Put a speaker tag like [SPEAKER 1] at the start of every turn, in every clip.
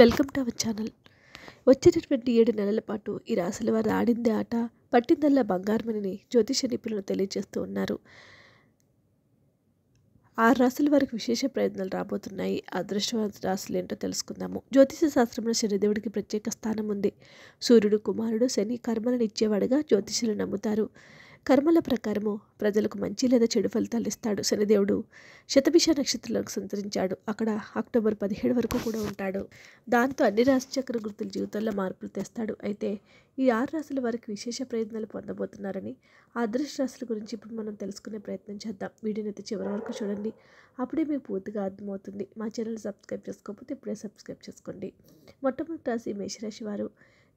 [SPEAKER 1] welcome to our channel వచ్చేటటువంటి ఏడు నెలల పాటు ఈ రాశుల వారు ఆడిందే ఆట పట్టిందల్లా బంగారమని జ్యోతిష నిపుణులు తెలియజేస్తూ ఉన్నారు ఆరు రాశుల వారికి విశేష ప్రయత్నాలు రాబోతున్నాయి అదృష్టవంత రాశులు ఏంటో తెలుసుకుందాము జ్యోతిష శాస్త్రంలో శనిదేవుడికి ప్రత్యేక స్థానం ఉంది సూర్యుడు కుమారుడు శని కర్మలను ఇచ్చేవాడుగా జ్యోతిషులు నమ్ముతారు కర్మల ప్రకారము ప్రజలకు మంచి లేదా చెడు ఫలితాలు ఇస్తాడు శనిదేవుడు శతభిష నక్షత్రంలోకి సంతరించాడు అక్కడ అక్టోబర్ పదిహేడు వరకు కూడా ఉంటాడు దాంతో అన్ని రాశిచక్ర గుర్తుల జీవితంలో మార్పులు తెస్తాడు అయితే ఈ ఆరు రాశుల వారికి విశేష ప్రయత్నాలు పొందబోతున్నారని ఆ అదృష్ట రాశుల గురించి ఇప్పుడు మనం తెలుసుకునే ప్రయత్నం చేద్దాం వీడియోని అయితే చివరి వరకు చూడండి అప్పుడే మీకు పూర్తిగా అర్థమవుతుంది మా ఛానల్ సబ్స్క్రైబ్ చేసుకోకపోతే ఇప్పుడే సబ్స్క్రైబ్ చేసుకోండి మొట్టమొదటి రాశి మేషరాశి వారు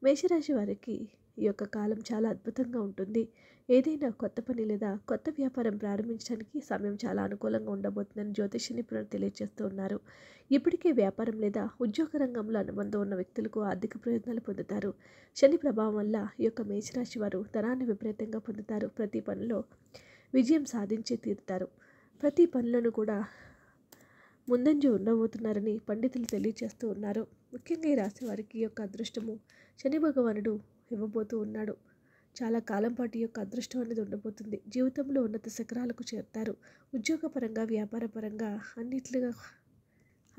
[SPEAKER 1] మేషరాశి వారికి ఈ యొక్క కాలం చాలా అద్భుతంగా ఉంటుంది ఏదైనా కొత్త పని లేదా కొత్త వ్యాపారం ప్రారంభించడానికి సమయం చాలా అనుకూలంగా ఉండబోతుందని జ్యోతిష నిపుణులు తెలియజేస్తూ ఉన్నారు ఇప్పటికే వ్యాపారం లేదా ఉద్యోగ రంగంలో అనుబంధం ఉన్న వ్యక్తులకు ఆర్థిక ప్రయోజనాలు పొందుతారు శని ప్రభావం వల్ల ఈ యొక్క మేషరాశి వారు ధనాన్ని విపరీతంగా పొందుతారు ప్రతి పనిలో విజయం సాధించి తీరుతారు ప్రతి పనులను కూడా ముందంజ ఉండబోతున్నారని పండితులు తెలియజేస్తూ ఉన్నారు ముఖ్యంగా ఈ రాశి వారికి యొక్క అదృష్టము శని భగవానుడు ఇవ్వబోతూ ఉన్నాడు చాలా కాలం పాటు యొక్క అదృష్టం అనేది ఉండబోతుంది జీవితంలో ఉన్నత శిఖరాలకు చేరుతారు ఉద్యోగపరంగా వ్యాపారపరంగా అన్నిట్లుగా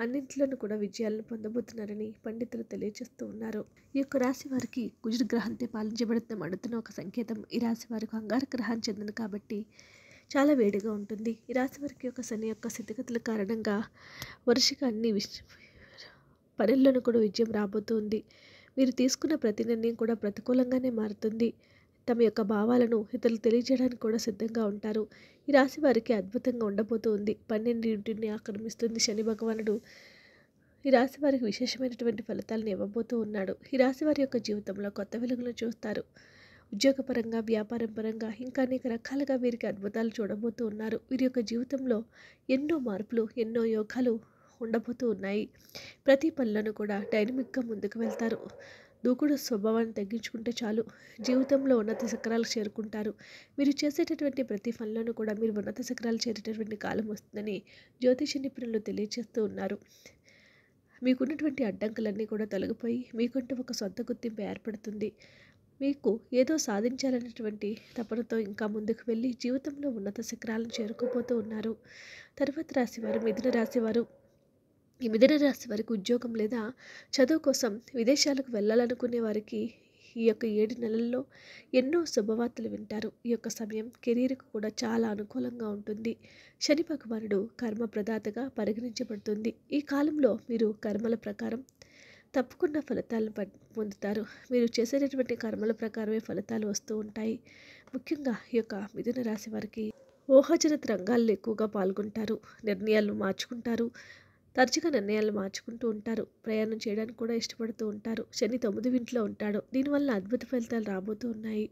[SPEAKER 1] అన్నింటిలోనూ కూడా విజయాలను పొందబోతున్నారని పండితులు తెలియజేస్తూ ఉన్నారు ఈ యొక్క రాశి వారికి కుజుడు గ్రహంతో పాలించబడుతున్న అడుతున్న ఒక సంకేతం ఈ రాశి వారికి అంగార గ్రహం చెందిన కాబట్టి చాలా వేడిగా ఉంటుంది ఈ రాశి వారికి యొక్క శని యొక్క స్థితిగతుల కారణంగా వరుషగా అన్ని విష పనుల్లోనూ కూడా విజయం రాబోతుంది వీరు తీసుకున్న ప్రతి నిర్ణయం కూడా ప్రతికూలంగానే మారుతుంది తమ యొక్క భావాలను ఇతరులు తెలియజేయడానికి కూడా సిద్ధంగా ఉంటారు ఈ రాశి వారికి అద్భుతంగా ఉండబోతూ ఉంది పన్నెండింటిని ఆక్రమిస్తుంది శని భగవానుడు ఈ రాశి వారికి విశేషమైనటువంటి ఫలితాలను ఇవ్వబోతూ ఉన్నాడు ఈ రాశి వారి యొక్క జీవితంలో కొత్త వెలుగును చూస్తారు ఉద్యోగపరంగా వ్యాపారం పరంగా ఇంకా అనేక రకాలుగా వీరికి అద్భుతాలు చూడబోతూ ఉన్నారు వీరి యొక్క జీవితంలో ఎన్నో మార్పులు ఎన్నో యోగాలు ఉండబోతూ ఉన్నాయి ప్రతి పనులను కూడా డైనమిక్గా ముందుకు వెళ్తారు దూకుడు స్వభావాన్ని తగ్గించుకుంటే చాలు జీవితంలో ఉన్నత శిఖరాలు చేరుకుంటారు మీరు చేసేటటువంటి ప్రతి పనులను కూడా మీరు ఉన్నత శిఖరాలు చేరేటటువంటి కాలం వస్తుందని జ్యోతిష నిపుణులు తెలియజేస్తూ ఉన్నారు మీకున్నటువంటి అడ్డంకులన్నీ కూడా తొలగిపోయి మీకంటూ ఒక సొంత గుర్తింపు ఏర్పడుతుంది మీకు ఏదో సాధించాలన్నటువంటి తపనతో ఇంకా ముందుకు వెళ్ళి జీవితంలో ఉన్నత శిఖరాలను చేరుకోబోతూ ఉన్నారు తర్వాత రాశివారు మిథున రాశివారు ఈ మిథున రాశి వారికి ఉద్యోగం లేదా చదువు కోసం విదేశాలకు వెళ్ళాలనుకునే వారికి ఈ యొక్క ఏడు నెలల్లో ఎన్నో శుభవార్తలు వింటారు ఈ యొక్క సమయం కెరీర్కు కూడా చాలా అనుకూలంగా ఉంటుంది శని భగవానుడు కర్మ ప్రదాతగా పరిగణించబడుతుంది ఈ కాలంలో మీరు కర్మల ప్రకారం తప్పకుండా ఫలితాలను పొందుతారు మీరు చేసేటటువంటి కర్మల ప్రకారమే ఫలితాలు వస్తూ ఉంటాయి ముఖ్యంగా ఈ యొక్క మిథున రాశి వారికి ఊహాజనిత రంగాల్లో ఎక్కువగా పాల్గొంటారు నిర్ణయాలు మార్చుకుంటారు తరచుగా నిర్ణయాలు మార్చుకుంటూ ఉంటారు ప్రయాణం చేయడానికి కూడా ఇష్టపడుతూ ఉంటారు శని తొమ్మిది ఇంట్లో ఉంటాడు దీనివల్ల అద్భుత ఫలితాలు రాబోతూ ఉన్నాయి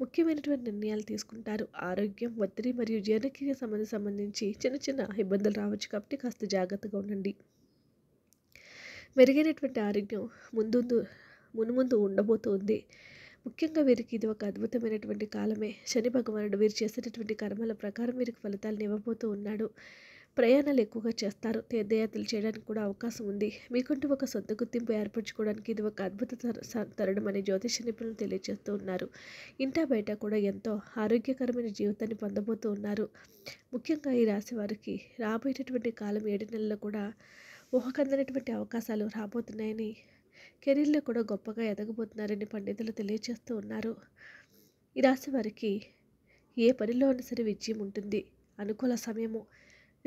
[SPEAKER 1] ముఖ్యమైనటువంటి నిర్ణయాలు తీసుకుంటారు ఆరోగ్యం ఒత్తిడి మరియు జీర్ణక్రియ సంబంధం సంబంధించి చిన్న చిన్న ఇబ్బందులు రావచ్చు కాబట్టి కాస్త జాగ్రత్తగా ఉండండి మెరుగైనటువంటి ఆరోగ్యం ముందు మునుముందు ఉండబోతుంది ముఖ్యంగా వీరికి ఇది ఒక అద్భుతమైనటువంటి కాలమే శని భగవానుడు వీరు చేసినటువంటి కర్మల ప్రకారం వీరికి ఫలితాలను ఇవ్వబోతూ ఉన్నాడు ప్రయాణాలు ఎక్కువగా చేస్తారు తీర్థయాత్రలు చేయడానికి కూడా అవకాశం ఉంది మీకుంటూ ఒక సొంత గుర్తింపు ఏర్పరచుకోవడానికి ఇది ఒక అద్భుత తరుణం అని జ్యోతిష నిపుణులు తెలియజేస్తూ ఉన్నారు ఇంటా బయట కూడా ఎంతో ఆరోగ్యకరమైన జీవితాన్ని పొందబోతూ ఉన్నారు ముఖ్యంగా ఈ రాశి వారికి రాబోయేటటువంటి కాలం ఏడు నెలల్లో కూడా ఊహకందనటువంటి అవకాశాలు రాబోతున్నాయని కెరీర్లో కూడా గొప్పగా ఎదగబోతున్నారని పండితులు తెలియజేస్తూ ఉన్నారు ఈ రాశి వారికి ఏ పనిలో అయినా సరే విజయం ఉంటుంది అనుకూల సమయము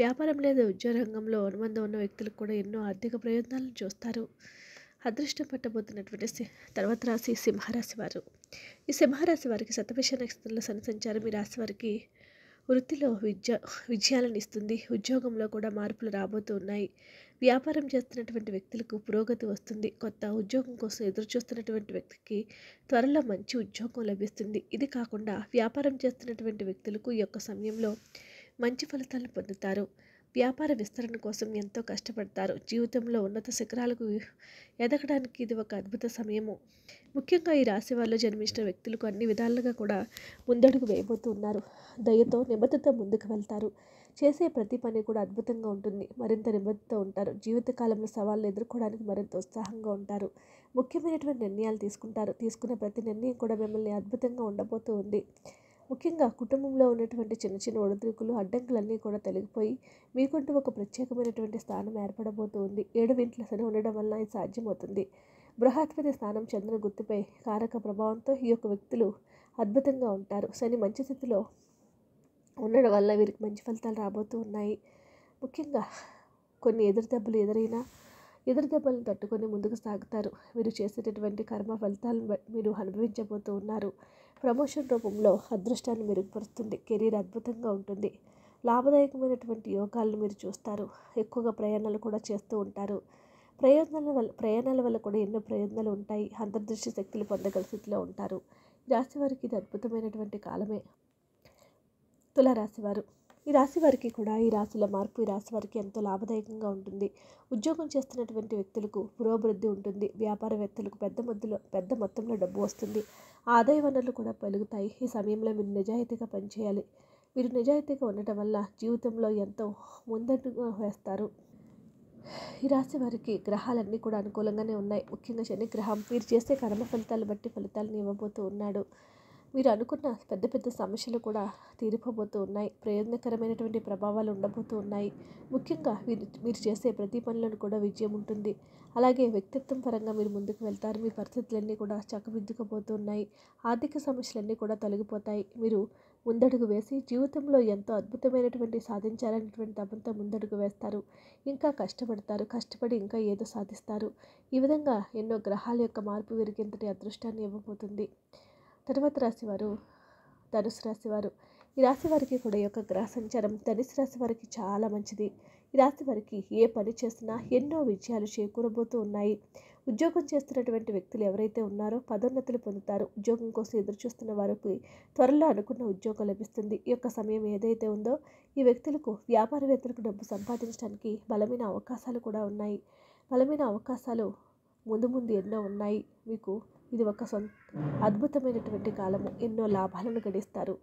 [SPEAKER 1] వ్యాపారం లేదా ఉద్యోగ రంగంలో అనుబంధం ఉన్న వ్యక్తులకు కూడా ఎన్నో ఆర్థిక ప్రయోజనాలను చూస్తారు అదృష్టం పట్టబోతున్నటువంటి తర్వాత రాశి సింహరాశి వారు ఈ సింహరాశి వారికి సతవిష నక్షత్రంలో సంచారం ఈ రాశి వారికి వృత్తిలో విద్య విజయాలను ఇస్తుంది ఉద్యోగంలో కూడా మార్పులు రాబోతూ ఉన్నాయి వ్యాపారం చేస్తున్నటువంటి వ్యక్తులకు పురోగతి వస్తుంది కొత్త ఉద్యోగం కోసం ఎదురు చూస్తున్నటువంటి వ్యక్తికి త్వరలో మంచి ఉద్యోగం లభిస్తుంది ఇది కాకుండా వ్యాపారం చేస్తున్నటువంటి వ్యక్తులకు ఈ యొక్క సమయంలో మంచి ఫలితాలు పొందుతారు వ్యాపార విస్తరణ కోసం ఎంతో కష్టపడతారు జీవితంలో ఉన్నత శిఖరాలకు ఎదగడానికి ఇది ఒక అద్భుత సమయము ముఖ్యంగా ఈ రాశి వాళ్ళు జన్మించిన వ్యక్తులకు అన్ని విధాలుగా కూడా ముందడుగు వేయబోతున్నారు దయతో నిబద్ధత ముందుకు వెళ్తారు చేసే ప్రతి పని కూడా అద్భుతంగా ఉంటుంది మరింత నిబద్ధత ఉంటారు జీవితకాలంలో సవాళ్ళు ఎదుర్కోవడానికి మరింత ఉత్సాహంగా ఉంటారు ముఖ్యమైనటువంటి నిర్ణయాలు తీసుకుంటారు తీసుకునే ప్రతి నిర్ణయం కూడా మిమ్మల్ని అద్భుతంగా ఉండబోతూ ఉంది ముఖ్యంగా కుటుంబంలో ఉన్నటువంటి చిన్న చిన్న ఒడిదుడుకులు అడ్డంకులన్నీ కూడా తొలగిపోయి మీకుంటూ ఒక ప్రత్యేకమైనటువంటి స్థానం ఏర్పడబోతుంది ఏడు వింట్ల శని ఉండడం వల్ల ఇది సాధ్యమవుతుంది బృహత్పతి స్థానం చంద్ర గుర్తుపై కారక ప్రభావంతో ఈ యొక్క వ్యక్తులు అద్భుతంగా ఉంటారు శని మంచి స్థితిలో ఉండడం వల్ల వీరికి మంచి ఫలితాలు రాబోతూ ఉన్నాయి ముఖ్యంగా కొన్ని ఎదురుదెబ్బలు ఎదురైనా ఎదురుదెబ్బలను తట్టుకొని ముందుకు సాగుతారు మీరు చేసేటటువంటి కర్మ ఫలితాలను మీరు అనుభవించబోతూ ఉన్నారు ప్రమోషన్ రూపంలో అదృష్టాన్ని మెరుగుపరుస్తుంది కెరీర్ అద్భుతంగా ఉంటుంది లాభదాయకమైనటువంటి యోగాలను మీరు చూస్తారు ఎక్కువగా ప్రయాణాలు కూడా చేస్తూ ఉంటారు ప్రయోజనాల వల్ల ప్రయాణాల వల్ల కూడా ఎన్నో ప్రయోజనాలు ఉంటాయి అంతర్దృష్టి శక్తులు పొందగల స్థితిలో ఉంటారు రాశి వారికి ఇది అద్భుతమైనటువంటి కాలమే తులారాశి వారు ఈ రాశి వారికి కూడా ఈ రాశిలో మార్పు ఈ రాశి వారికి ఎంతో లాభదాయకంగా ఉంటుంది ఉద్యోగం చేస్తున్నటువంటి వ్యక్తులకు పురోభివృద్ధి ఉంటుంది వ్యాపారవేత్తలకు పెద్ద మొత్తులో పెద్ద మొత్తంలో డబ్బు వస్తుంది ఆదాయ వనరులు కూడా పెరుగుతాయి ఈ సమయంలో మీరు నిజాయితీగా పనిచేయాలి మీరు నిజాయితీగా ఉండటం వల్ల జీవితంలో ఎంతో ముందడుగు వేస్తారు ఈ రాశి వారికి గ్రహాలన్నీ కూడా అనుకూలంగానే ఉన్నాయి ముఖ్యంగా శని గ్రహం మీరు చేసే కర్మ ఫలితాలు బట్టి ఫలితాలను ఇవ్వబోతూ ఉన్నాడు మీరు అనుకున్న పెద్ద పెద్ద సమస్యలు కూడా తీరిపోబోతూ ఉన్నాయి ప్రయోజనకరమైనటువంటి ప్రభావాలు ఉండబోతూ ఉన్నాయి ముఖ్యంగా మీరు చేసే ప్రతి పనులను కూడా విజయం ఉంటుంది అలాగే వ్యక్తిత్వం పరంగా మీరు ముందుకు వెళ్తారు మీ పరిస్థితులన్నీ కూడా ఉన్నాయి ఆర్థిక సమస్యలన్నీ కూడా తొలగిపోతాయి మీరు ముందడుగు వేసి జీవితంలో ఎంతో అద్భుతమైనటువంటి సాధించాలనేటువంటి తపంతో ముందడుగు వేస్తారు ఇంకా కష్టపడతారు కష్టపడి ఇంకా ఏదో సాధిస్తారు ఈ విధంగా ఎన్నో గ్రహాల యొక్క మార్పు విరిగేంతటి అదృష్టాన్ని ఇవ్వబోతుంది తర్వాత రాశివారు ధనుసు రాశివారు ఈ రాశి వారికి కూడా యొక్క గ్రహ సంచారం ధనుసు రాశి వారికి చాలా మంచిది ఈ రాశి వారికి ఏ పని చేసినా ఎన్నో విజయాలు చేకూరబోతూ ఉన్నాయి ఉద్యోగం చేస్తున్నటువంటి వ్యక్తులు ఎవరైతే ఉన్నారో పదోన్నతులు పొందుతారు ఉద్యోగం కోసం ఎదురు చూస్తున్న వారికి త్వరలో అనుకున్న ఉద్యోగం లభిస్తుంది ఈ యొక్క సమయం ఏదైతే ఉందో ఈ వ్యక్తులకు వ్యాపారవేత్తలకు డబ్బు సంపాదించడానికి బలమైన అవకాశాలు కూడా ఉన్నాయి బలమైన అవకాశాలు ముందు ముందు ఎన్నో ఉన్నాయి మీకు ఇది ఒక అద్భుతమైనటువంటి కాలము ఎన్నో లాభాలను గడిస్తారు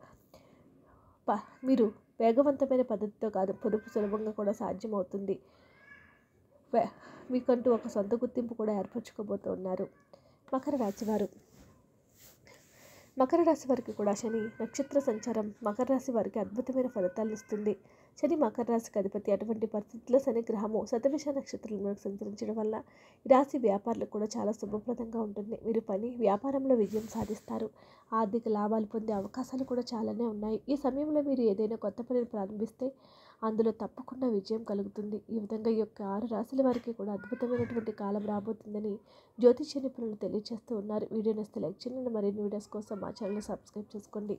[SPEAKER 1] ప మీరు వేగవంతమైన పద్ధతితో కాదు పొదుపు సులభంగా కూడా సాధ్యమవుతుంది మీకంటూ ఒక సొంత గుర్తింపు కూడా ఏర్పరచుకోబోతున్నారు మకర రాశివారు మకర రాశి వారికి కూడా శని నక్షత్ర సంచారం మకర రాశి వారికి అద్భుతమైన ఫలితాలు ఇస్తుంది శని మకర రాశికి అధిపతి అటువంటి పరిస్థితుల్లో శని గ్రహము శతవిష నక్షత్రంలో సంచరించడం వల్ల ఈ రాశి వ్యాపారులకు కూడా చాలా శుభప్రదంగా ఉంటుంది మీరు పని వ్యాపారంలో విజయం సాధిస్తారు ఆర్థిక లాభాలు పొందే అవకాశాలు కూడా చాలానే ఉన్నాయి ఈ సమయంలో మీరు ఏదైనా కొత్త పనిని ప్రారంభిస్తే అందులో తప్పకుండా విజయం కలుగుతుంది ఈ విధంగా ఈ యొక్క ఆరు రాశుల వారికి కూడా అద్భుతమైనటువంటి కాలం రాబోతుందని జ్యోతిష్య నిపుణులు తెలియజేస్తూ ఉన్నారు వీడియో నస్తే లైక్ చేయండి మరిన్ని వీడియోస్ కోసం మా ఛానల్ సబ్స్క్రైబ్ చేసుకోండి